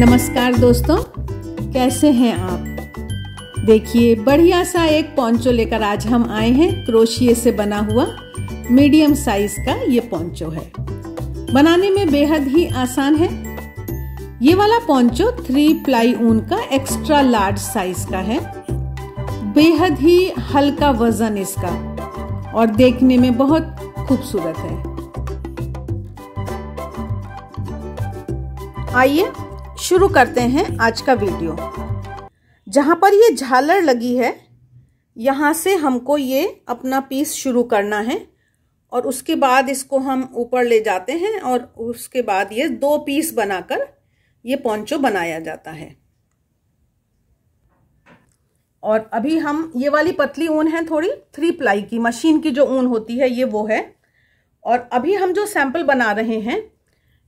नमस्कार दोस्तों कैसे हैं आप देखिए बढ़िया सा एक पोंचो लेकर आज हम आए हैं क्रोशिए से बना हुआ मीडियम साइज का ये पोंचो है बनाने में बेहद ही आसान है ये वाला पोंचो थ्री प्लाई ऊन का एक्स्ट्रा लार्ज साइज का है बेहद ही हल्का वजन इसका और देखने में बहुत खूबसूरत है आइए शुरू करते हैं आज का वीडियो जहाँ पर ये झालर लगी है यहाँ से हमको ये अपना पीस शुरू करना है और उसके बाद इसको हम ऊपर ले जाते हैं और उसके बाद ये दो पीस बनाकर ये पोंचो बनाया जाता है और अभी हम ये वाली पतली ऊन है थोड़ी थ्री प्लाई की मशीन की जो ऊन होती है ये वो है और अभी हम जो सैंपल बना रहे हैं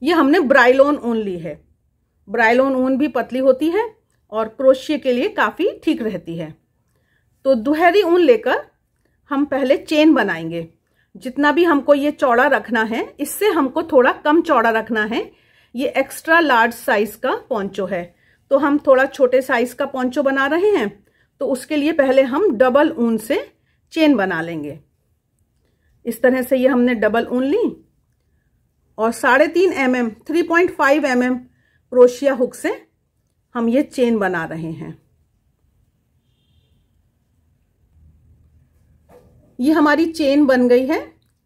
ये हमने ब्राइलोन ऊन ली है ब्राइलोन ऊन भी पतली होती है और क्रोशिए के लिए काफ़ी ठीक रहती है तो दुहरी ऊन लेकर हम पहले चेन बनाएंगे जितना भी हमको ये चौड़ा रखना है इससे हमको थोड़ा कम चौड़ा रखना है ये एक्स्ट्रा लार्ज साइज का पॉन्चो है तो हम थोड़ा छोटे साइज का पॉन्चो बना रहे हैं तो उसके लिए पहले हम डबल ऊन से चेन बना लेंगे इस तरह से ये हमने डबल ऊन ली और साढ़े तीन M M three point five M M crochet hook से हम ये चेन बना रहे हैं ये हमारी चेन बन गई है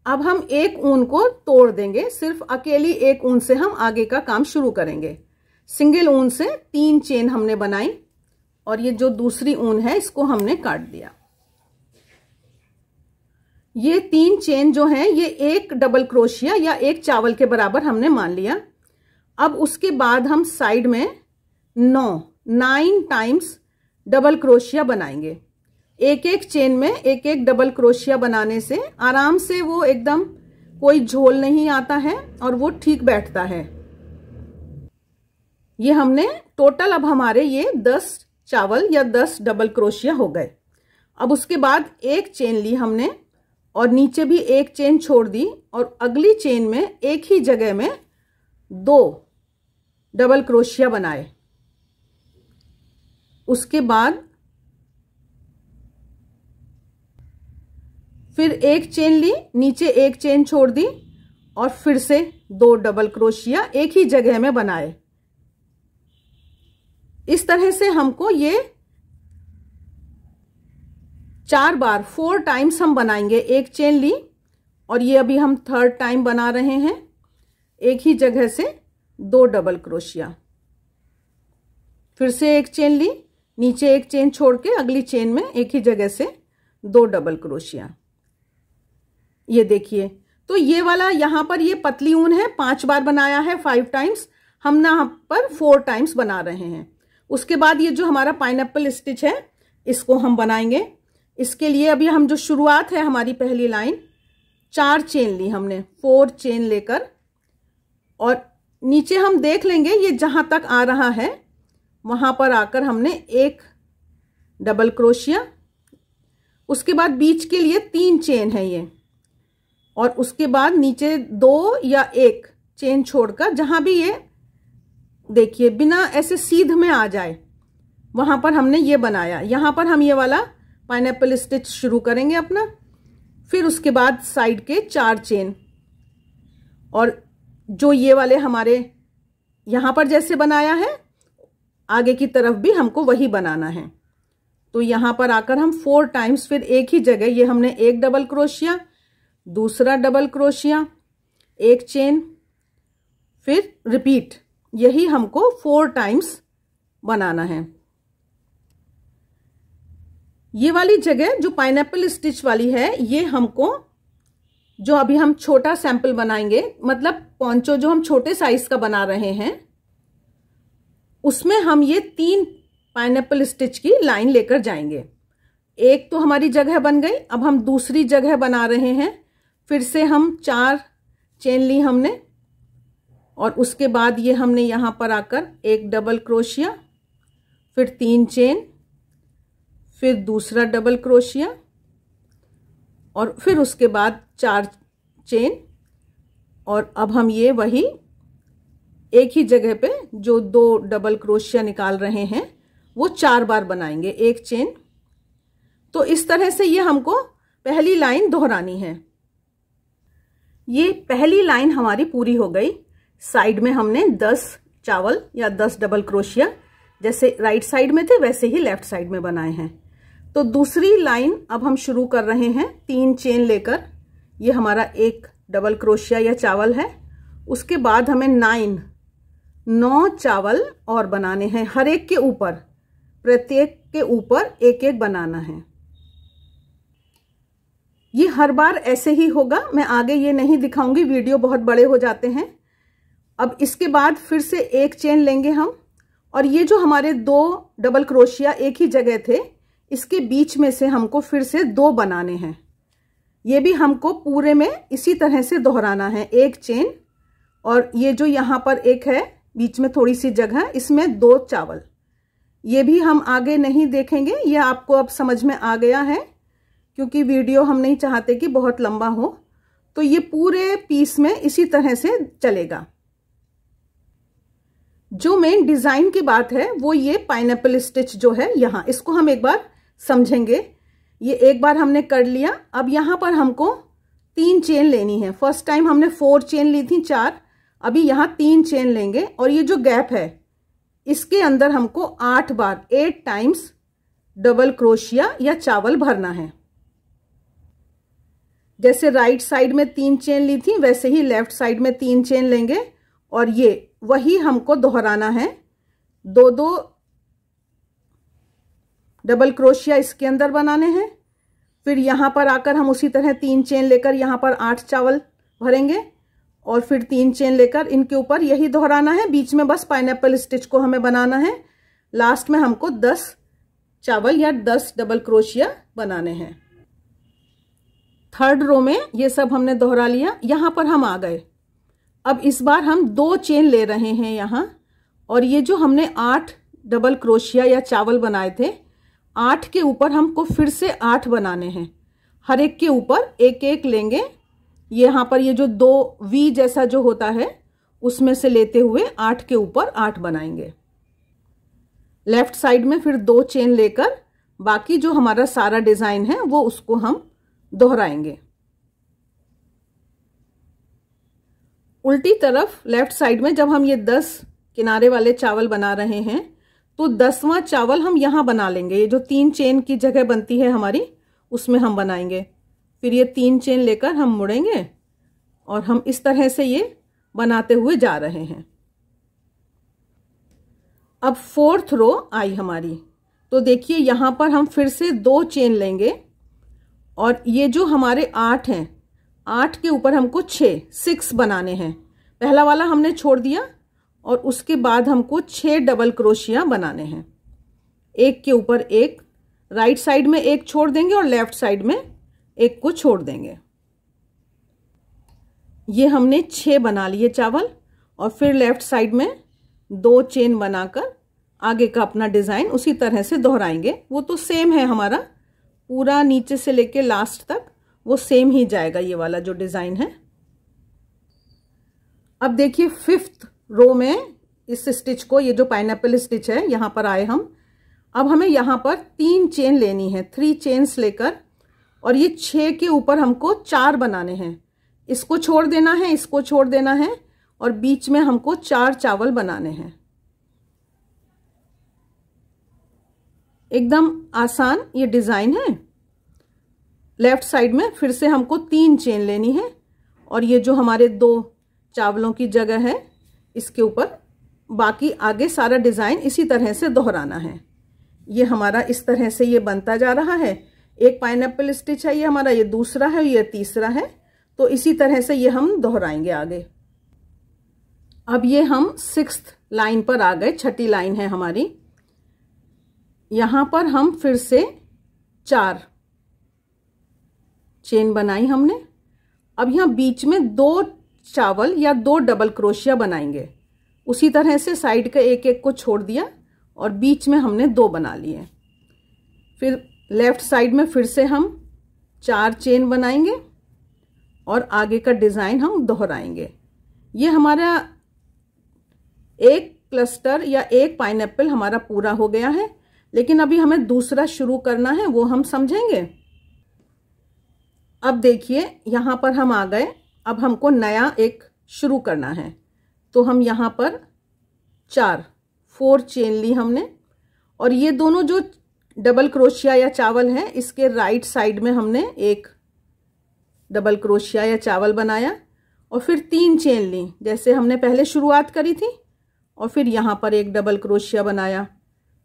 अब हम एक ऊन को तोड़ देंगे सिर्फ अकेली एक ऊन से हम आगे का काम शुरू करेंगे सिंगल ऊन से तीन चेन हमने बनाई और ये जो दूसरी ऊन है इसको हमने काट दिया ये तीन चेन जो है ये एक डबल क्रोशिया या एक चावल के बराबर हमने मान लिया अब उसके बाद हम साइड में नौ नाइन टाइम्स डबल क्रोशिया बनाएंगे एक एक चेन में एक एक डबल क्रोशिया बनाने से आराम से वो एकदम कोई झोल नहीं आता है और वो ठीक बैठता है ये हमने टोटल अब हमारे ये दस चावल या दस डबल क्रोशिया हो गए अब उसके बाद एक चेन ली हमने और नीचे भी एक चेन छोड़ दी और अगली चेन में एक ही जगह में दो डबल क्रोशिया बनाए उसके बाद फिर एक चेन ली नीचे एक चेन छोड़ दी और फिर से दो डबल क्रोशिया एक ही जगह में बनाए इस तरह से हमको ये चार बार फोर टाइम्स हम बनाएंगे एक चेन ली और ये अभी हम थर्ड टाइम बना रहे हैं एक ही जगह से दो डबल क्रोशिया फिर से एक चेन ली नीचे एक चेन छोड़ के अगली चेन में एक ही जगह से दो डबल क्रोशिया ये देखिए तो ये वाला यहां पर ये पतली ऊन है पांच बार बनाया है फाइव टाइम्स हम ना पर फोर टाइम्स बना रहे हैं उसके बाद ये जो हमारा पाइन स्टिच है इसको हम बनाएंगे इसके लिए अभी हम जो शुरुआत है हमारी पहली लाइन चार चेन ली हमने फोर चेन लेकर और नीचे हम देख लेंगे ये जहाँ तक आ रहा है वहाँ पर आकर हमने एक डबल क्रोशिया उसके बाद बीच के लिए तीन चेन है ये और उसके बाद नीचे दो या एक चेन छोड़कर जहाँ भी ये देखिए बिना ऐसे सीध में आ जाए वहाँ पर हमने ये बनाया यहाँ पर हम ये वाला पाइन स्टिच शुरू करेंगे अपना फिर उसके बाद साइड के चार चेन और जो ये वाले हमारे यहाँ पर जैसे बनाया है आगे की तरफ भी हमको वही बनाना है तो यहाँ पर आकर हम फोर टाइम्स फिर एक ही जगह ये हमने एक डबल क्रोशिया दूसरा डबल क्रोशिया एक चेन फिर रिपीट यही हमको फोर टाइम्स बनाना है ये वाली जगह जो पाइन स्टिच वाली है ये हमको जो अभी हम छोटा सैंपल बनाएंगे मतलब पॉन्चो जो हम छोटे साइज का बना रहे हैं उसमें हम ये तीन पाइनएप्पल स्टिच की लाइन लेकर जाएंगे एक तो हमारी जगह बन गई अब हम दूसरी जगह बना रहे हैं फिर से हम चार चेन ली हमने और उसके बाद ये हमने यहाँ पर आकर एक डबल क्रोशिया फिर तीन चेन फिर दूसरा डबल क्रोशिया और फिर उसके बाद चार चेन और अब हम ये वही एक ही जगह पे जो दो डबल क्रोशिया निकाल रहे हैं वो चार बार बनाएंगे एक चेन तो इस तरह से ये हमको पहली लाइन दोहरानी है ये पहली लाइन हमारी पूरी हो गई साइड में हमने दस चावल या दस डबल क्रोशिया जैसे राइट साइड में थे वैसे ही लेफ्ट साइड में बनाए हैं तो दूसरी लाइन अब हम शुरू कर रहे हैं तीन चेन लेकर ये हमारा एक डबल क्रोशिया या चावल है उसके बाद हमें नाइन नौ चावल और बनाने हैं हर एक के ऊपर प्रत्येक के ऊपर एक एक बनाना है ये हर बार ऐसे ही होगा मैं आगे ये नहीं दिखाऊंगी वीडियो बहुत बड़े हो जाते हैं अब इसके बाद फिर से एक चेन लेंगे हम और ये जो हमारे दो डबल क्रोशिया एक ही जगह थे इसके बीच में से हमको फिर से दो बनाने हैं ये भी हमको पूरे में इसी तरह से दोहराना है एक चेन और ये जो यहाँ पर एक है बीच में थोड़ी सी जगह इसमें दो चावल ये भी हम आगे नहीं देखेंगे ये आपको अब समझ में आ गया है क्योंकि वीडियो हम नहीं चाहते कि बहुत लंबा हो तो ये पूरे पीस में इसी तरह से चलेगा जो मेन डिज़ाइन की बात है वो ये पाइनएप्पल स्टिच जो है यहाँ इसको हम एक बार समझेंगे ये एक बार हमने कर लिया अब यहाँ पर हमको तीन चेन लेनी है फर्स्ट टाइम हमने फोर चेन ली थी चार अभी यहाँ तीन चेन लेंगे और ये जो गैप है इसके अंदर हमको आठ बार एट टाइम्स डबल क्रोशिया या चावल भरना है जैसे राइट साइड में तीन चेन ली थी वैसे ही लेफ्ट साइड में तीन चेन लेंगे और ये वही हमको दोहराना है दो दो डबल क्रोशिया इसके अंदर बनाने हैं फिर यहाँ पर आकर हम उसी तरह तीन चेन लेकर यहाँ पर आठ चावल भरेंगे और फिर तीन चेन लेकर इनके ऊपर यही दोहराना है बीच में बस पाइन स्टिच को हमें बनाना है लास्ट में हमको दस चावल या दस डबल क्रोशिया बनाने हैं थर्ड रो में ये सब हमने दोहरा लिया यहाँ पर हम आ गए अब इस बार हम दो चेन ले रहे हैं यहाँ और ये जो हमने आठ डबल क्रोशिया या चावल बनाए थे आठ के ऊपर हमको फिर से आठ बनाने हैं हर एक के ऊपर एक एक लेंगे यहाँ पर ये जो दो वी जैसा जो होता है उसमें से लेते हुए आठ के ऊपर आठ बनाएंगे लेफ्ट साइड में फिर दो चेन लेकर बाकी जो हमारा सारा डिज़ाइन है वो उसको हम दोहराएंगे उल्टी तरफ लेफ्ट साइड में जब हम ये दस किनारे वाले चावल बना रहे हैं तो दसवां चावल हम यहाँ बना लेंगे ये जो तीन चेन की जगह बनती है हमारी उसमें हम बनाएंगे फिर ये तीन चेन लेकर हम मुड़ेंगे और हम इस तरह से ये बनाते हुए जा रहे हैं अब फोर्थ रो आई हमारी तो देखिए यहाँ पर हम फिर से दो चेन लेंगे और ये जो हमारे आठ हैं आठ के ऊपर हमको छः सिक्स बनाने हैं पहला वाला हमने छोड़ दिया और उसके बाद हमको छः डबल क्रोशिया बनाने हैं एक के ऊपर एक राइट साइड में एक छोड़ देंगे और लेफ्ट साइड में एक को छोड़ देंगे ये हमने छः बना लिए चावल और फिर लेफ्ट साइड में दो चेन बनाकर आगे का अपना डिज़ाइन उसी तरह से दोहराएंगे वो तो सेम है हमारा पूरा नीचे से लेके लास्ट तक वो सेम ही जाएगा ये वाला जो डिज़ाइन है अब देखिए फिफ्थ रो में इस स्टिच को ये जो पाइन स्टिच है यहाँ पर आए हम अब हमें यहाँ पर तीन चेन लेनी है थ्री चेन्स लेकर और ये छः के ऊपर हमको चार बनाने हैं इसको छोड़ देना है इसको छोड़ देना है और बीच में हमको चार चावल बनाने हैं एकदम आसान ये डिज़ाइन है लेफ्ट साइड में फिर से हमको तीन चेन लेनी है और ये जो हमारे दो चावलों की जगह है इसके ऊपर बाकी आगे सारा डिज़ाइन इसी तरह से दोहराना है ये हमारा इस तरह से ये बनता जा रहा है एक पाइन स्टिच है ये हमारा ये दूसरा है ये तीसरा है तो इसी तरह से ये हम दोहराएंगे आगे अब ये हम सिक्स लाइन पर आ गए छठी लाइन है हमारी यहाँ पर हम फिर से चार चेन बनाई हमने अब यहाँ बीच में दो चावल या दो डबल क्रोशिया बनाएंगे उसी तरह से साइड का एक एक को छोड़ दिया और बीच में हमने दो बना लिए फिर लेफ्ट साइड में फिर से हम चार चेन बनाएंगे और आगे का डिज़ाइन हम दोहराएंगे ये हमारा एक क्लस्टर या एक पाइन हमारा पूरा हो गया है लेकिन अभी हमें दूसरा शुरू करना है वो हम समझेंगे अब देखिए यहाँ पर हम आ गए अब हमको नया एक शुरू करना है तो हम यहाँ पर चार फोर चेन ली हमने और ये दोनों जो डबल क्रोशिया या चावल हैं इसके राइट साइड में हमने एक डबल क्रोशिया या चावल बनाया और फिर तीन चेन ली जैसे हमने पहले शुरुआत करी थी और फिर यहाँ पर एक डबल क्रोशिया बनाया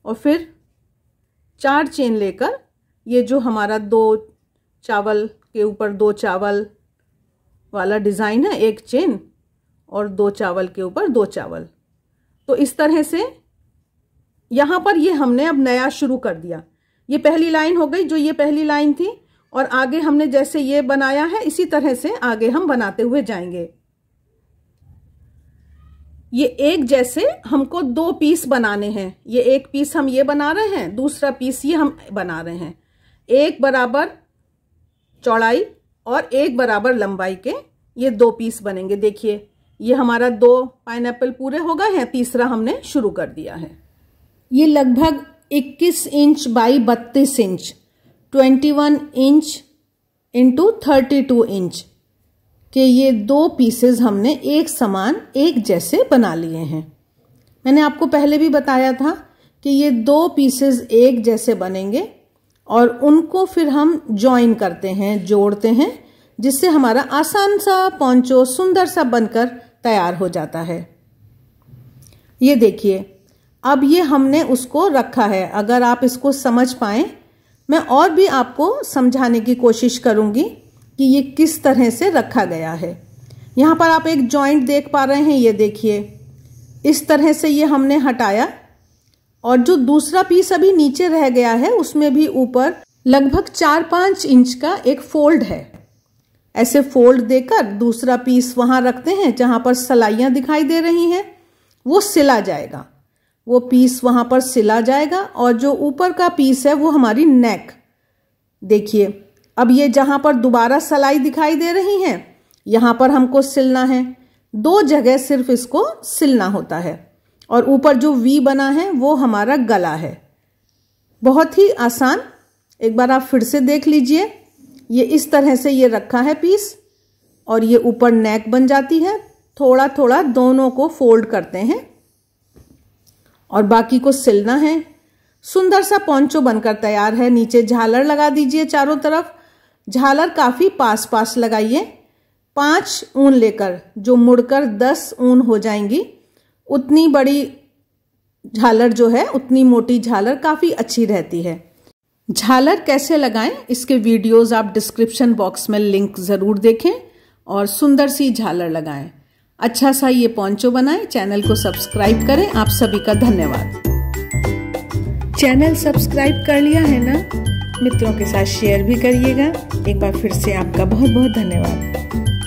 और फिर चार चेन लेकर ये जो हमारा दो चावल के ऊपर दो चावल वाला डिज़ाइन है एक चेन और दो चावल के ऊपर दो चावल तो इस तरह से यहाँ पर ये हमने अब नया शुरू कर दिया ये पहली लाइन हो गई जो ये पहली लाइन थी और आगे हमने जैसे ये बनाया है इसी तरह से आगे हम बनाते हुए जाएंगे ये एक जैसे हमको दो पीस बनाने हैं ये एक पीस हम ये बना रहे हैं दूसरा पीस ये हम बना रहे हैं एक बराबर चौड़ाई और एक बराबर लंबाई के ये दो पीस बनेंगे देखिए ये हमारा दो पाइन पूरे हो गए हैं तीसरा हमने शुरू कर दिया है ये लगभग 21 inch by 32 inch 21 inch into thirty inch के ये दो पीसेस हमने एक समान एक जैसे बना लिए हैं मैंने आपको पहले भी बताया था कि ये दो पीसेस एक जैसे बनेंगे और उनको फिर हम ज्वाइन करते हैं जोड़ते हैं जिससे हमारा आसान सा पौचो सुंदर सा बनकर तैयार हो जाता है ये देखिए अब ये हमने उसको रखा है अगर आप इसको समझ पाए मैं और भी आपको समझाने की कोशिश करूँगी कि ये किस तरह से रखा गया है यहाँ पर आप एक जॉइंट देख पा रहे हैं ये देखिए इस तरह से ये हमने हटाया और जो दूसरा पीस अभी नीचे रह गया है उसमें भी ऊपर लगभग चार पाँच इंच का एक फोल्ड है ऐसे फोल्ड देकर दूसरा पीस वहाँ रखते हैं जहाँ पर सलाइयाँ दिखाई दे रही हैं वो सिला जाएगा वो पीस वहाँ पर सिला जाएगा और जो ऊपर का पीस है वो हमारी नेक देखिए अब ये जहाँ पर दोबारा सलाई दिखाई दे रही हैं यहाँ पर हमको सिलना है दो जगह सिर्फ इसको सिलना होता है और ऊपर जो वी बना है वो हमारा गला है बहुत ही आसान एक बार आप फिर से देख लीजिए ये इस तरह से ये रखा है पीस और ये ऊपर नेक बन जाती है थोड़ा थोड़ा दोनों को फोल्ड करते हैं और बाकी को सिलना है सुंदर सा पोंचो बनकर तैयार है नीचे झालर लगा दीजिए चारों तरफ झालर काफ़ी पास पास लगाइए पांच ऊन लेकर जो मुड़कर दस ऊन हो जाएंगी उतनी बड़ी झालर जो है उतनी मोटी झालर काफ़ी अच्छी रहती है झालर कैसे लगाएं इसके वीडियोस आप डिस्क्रिप्शन बॉक्स में लिंक ज़रूर देखें और सुंदर सी झालर लगाएं अच्छा सा ये पॉन्चो बनाएं चैनल को सब्सक्राइब करें आप सभी का धन्यवाद चैनल सब्सक्राइब कर लिया है ना मित्रों के साथ शेयर भी करिएगा एक बार फिर से आपका बहुत बहुत धन्यवाद